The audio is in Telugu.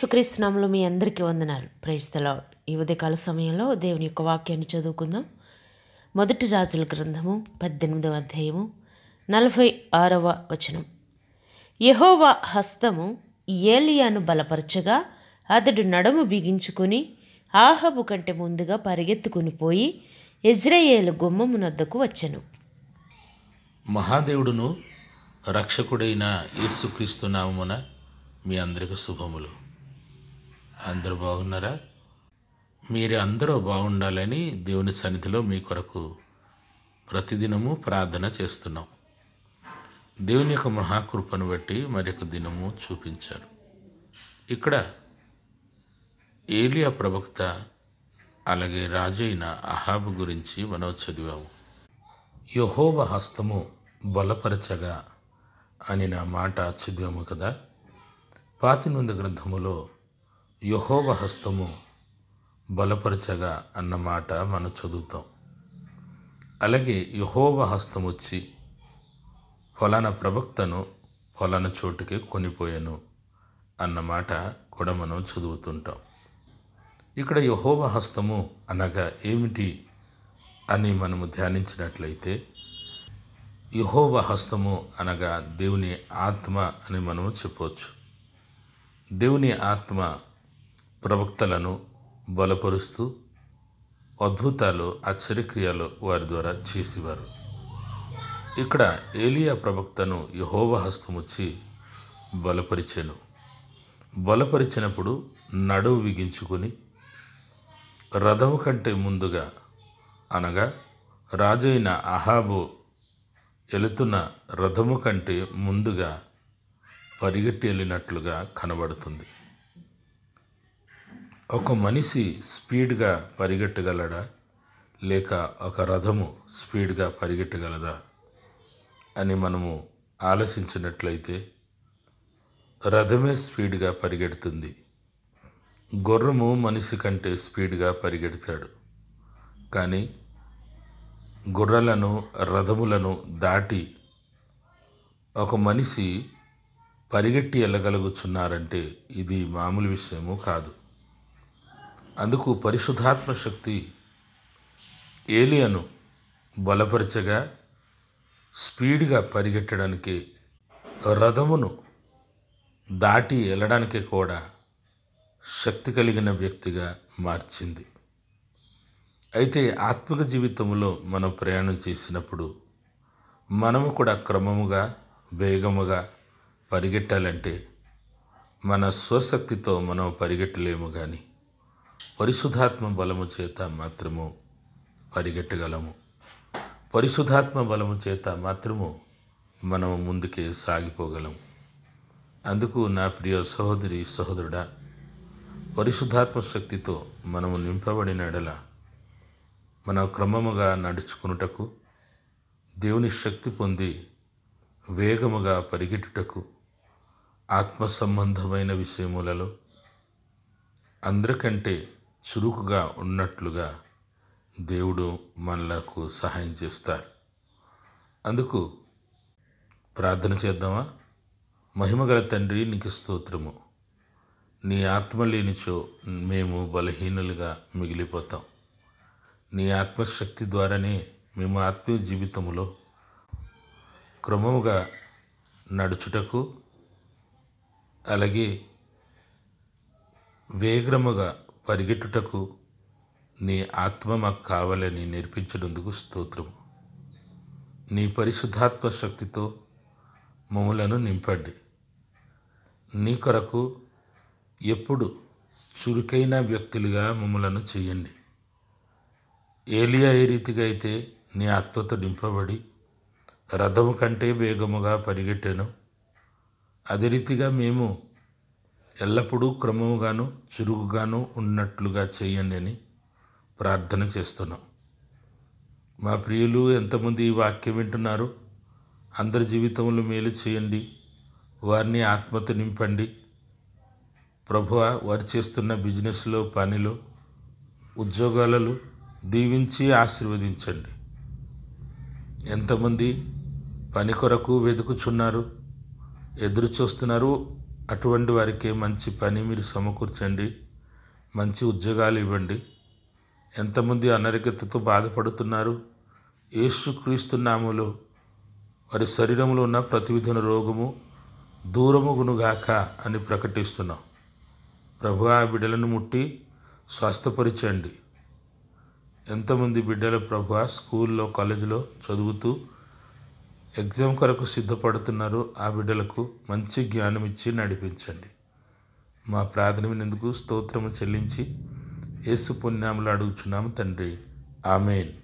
సుక్రీస్తునాములు మీ అందరికీ వందనాలు ప్రైస్తలో ఈ ఉదయకాల సమయంలో దేవుని యొక్క వాక్యాన్ని చదువుకుందాం మొదటి రాజుల గ్రంథము పద్దెనిమిదవ అధ్యాయము నలభై ఆరవ వచనం యహోవ హస్తము ఏలియాను బలపరచగా అతడు నడుము బిగించుకుని ఆహబు కంటే ముందుగా పరిగెత్తుకుని పోయి ఇజ్రాయేలు గుమ్మమునద్దకు వచ్చెను మహాదేవుడును రక్షకుడైన యేసుక్రీస్తు నామమున మీ అందరికీ శుభములు అందరూ బాగున్నారా మీరు అందరూ బాగుండాలని దేవుని సన్నిధిలో మీ కొరకు ప్రతిదినము ప్రార్థన చేస్తున్నాం దేవుని యొక్క మహాకృపను బట్టి మరొక దినము చూపించారు ఇక్కడ ఏలియా ప్రవక్త అలాగే రాజైన అహాబ్ గురించి మనం చదివాము యహోవ హస్తము బలపరచగా అని నా మాట చదివాము కదా పాతినుంద గ్రంథములో యహోవ హస్తము బలపరచగా అన్నమాట మనం చదువుతాం అలాగే యహోవ హస్తం వచ్చి ఫలానా ప్రవక్తను ఫలానా చోటుకి కొనిపోయాను అన్నమాట కూడా మనం చదువుతుంటాం ఇక్కడ యహోవ హస్తము అనగా ఏమిటి అని మనము ధ్యానించినట్లయితే యహోవ హస్తము అనగా దేవుని ఆత్మ అని మనము చెప్పవచ్చు దేవుని ఆత్మ ప్రవక్తలను బలపరుస్తూ అద్భుతాలు ఆశ్చర్యక్రియలు వారి ద్వారా చేసేవారు ఇక్కడ ఏలియా ప్రవక్తను యహోవ హస్తముచ్చి బలపరిచాను బలపరిచినప్పుడు నడువు బిగించుకొని రథము కంటే ముందుగా అనగా రాజైన అహాబు వెళుతున్న రథము కంటే ముందుగా పరిగెట్టి వెళ్ళినట్లుగా కనబడుతుంది ఒక మనిషి స్పీడ్గా పరిగెట్టగలడా లేక ఒక రథము స్పీడ్గా పరిగెట్టగలదా అని మనము ఆలోచించినట్లయితే రథమే స్పీడ్గా పరిగెడుతుంది గుర్రము మనిషి కంటే స్పీడ్గా పరిగెడతాడు కానీ గుర్రలను రథములను దాటి ఒక మనిషి పరిగెట్టి వెళ్ళగలుగుచున్నారంటే ఇది మామూలు విషయము కాదు అందుకు పరిశుధాత్మ శక్తి ఏలియను బలపరచగా స్పీడ్గా పరిగెట్టడానికి రథమును దాటి వెళ్ళడానికి కూడా శక్తి కలిగిన వ్యక్తిగా మార్చింది అయితే ఆత్మిక జీవితంలో మనం ప్రయాణం చేసినప్పుడు మనము కూడా క్రమముగా వేగముగా పరిగెట్టాలంటే మన స్వశక్తితో మనం పరిగెట్టలేము కానీ పరిశుధాత్మ బలము చేత మాత్రము పరిగెట్టగలము పరిశుధాత్మ బలము చేత మాత్రము మనము ముందుకే సాగిపోగలము అందుకు నా ప్రియ సహోదరి సహోదరుడా పరిశుధాత్మ శక్తితో మనము నింపబడిన ఎడల మన క్రమముగా నడుచుకునుటకు దేవుని శక్తి పొంది వేగముగా పరిగెట్టుటకు ఆత్మ సంబంధమైన విషయములలో అందరికంటే చురుకుగా ఉన్నట్లుగా దేవుడు మనలకు సహాయం చేస్తారు అందుకు ప్రార్థన చేద్దామా మహిమగల తండ్రి నీకు స్తోత్రము నీ ఆత్మ లేనిచో మేము బలహీనులుగా మిగిలిపోతాం నీ ఆత్మశక్తి ద్వారానే మేము ఆత్మీయ జీవితంలో క్రమముగా నడుచుటకు అలాగే వేగ్రముగా పరిగెట్టుటకు నీ ఆత్మ మాకు కావాలని నేర్పించినందుకు స్తోత్రము నీ పరిశుద్ధాత్మ శక్తితో మమ్మలను నింపండి నీ కొరకు ఎప్పుడు చురుకైన వ్యక్తులుగా మమ్మలను చేయండి ఏలియా ఏ రీతిగా అయితే నీ ఆత్మతో నింపబడి రథము కంటే వేగముగా పరిగెట్టాను అదే రీతిగా మేము ఎల్లప్పుడూ క్రమముగాను చురుగుగాను ఉన్నట్లుగా చేయండి అని ప్రార్థన చేస్తున్నాం మా ప్రియులు ఎంతమంది ఈ వాక్యం వింటున్నారు అందరి జీవితంలో మేలు చేయండి వారిని ఆత్మత నింపండి ప్రభు వారు చేస్తున్న బిజినెస్లో పనిలో ఉద్యోగాలలో దీవించి ఆశీర్వదించండి ఎంతమంది పని కొరకు వెతుకుచున్నారు ఎదురు చూస్తున్నారు అటువంటి వారికి మంచి పని మీరు సమకూర్చండి మంచి ఉద్యోగాలు ఇవ్వండి ఎంతమంది అనరికతతో బాధపడుతున్నారు యేసుక్రీస్తు నామలో వారి శరీరంలో ఉన్న ప్రతివిధున రోగము దూరముగునుగాక అని ప్రకటిస్తున్నాం ప్రభు ఆ బిడ్డలను ముట్టి స్వస్థపరిచండి ఎంతమంది బిడ్డలు ప్రభు స్కూల్లో కాలేజీలో చదువుతూ ఎగ్జామ్ కొరకు సిద్ధపడుతున్నారు ఆ బిడ్డలకు మంచి జ్ఞానం ఇచ్చి నడిపించండి మా ప్రార్థనకు స్తోత్రము చెల్లించి యేసు పుణ్యాములు అడుగుచున్నాము తండ్రి ఆమెన్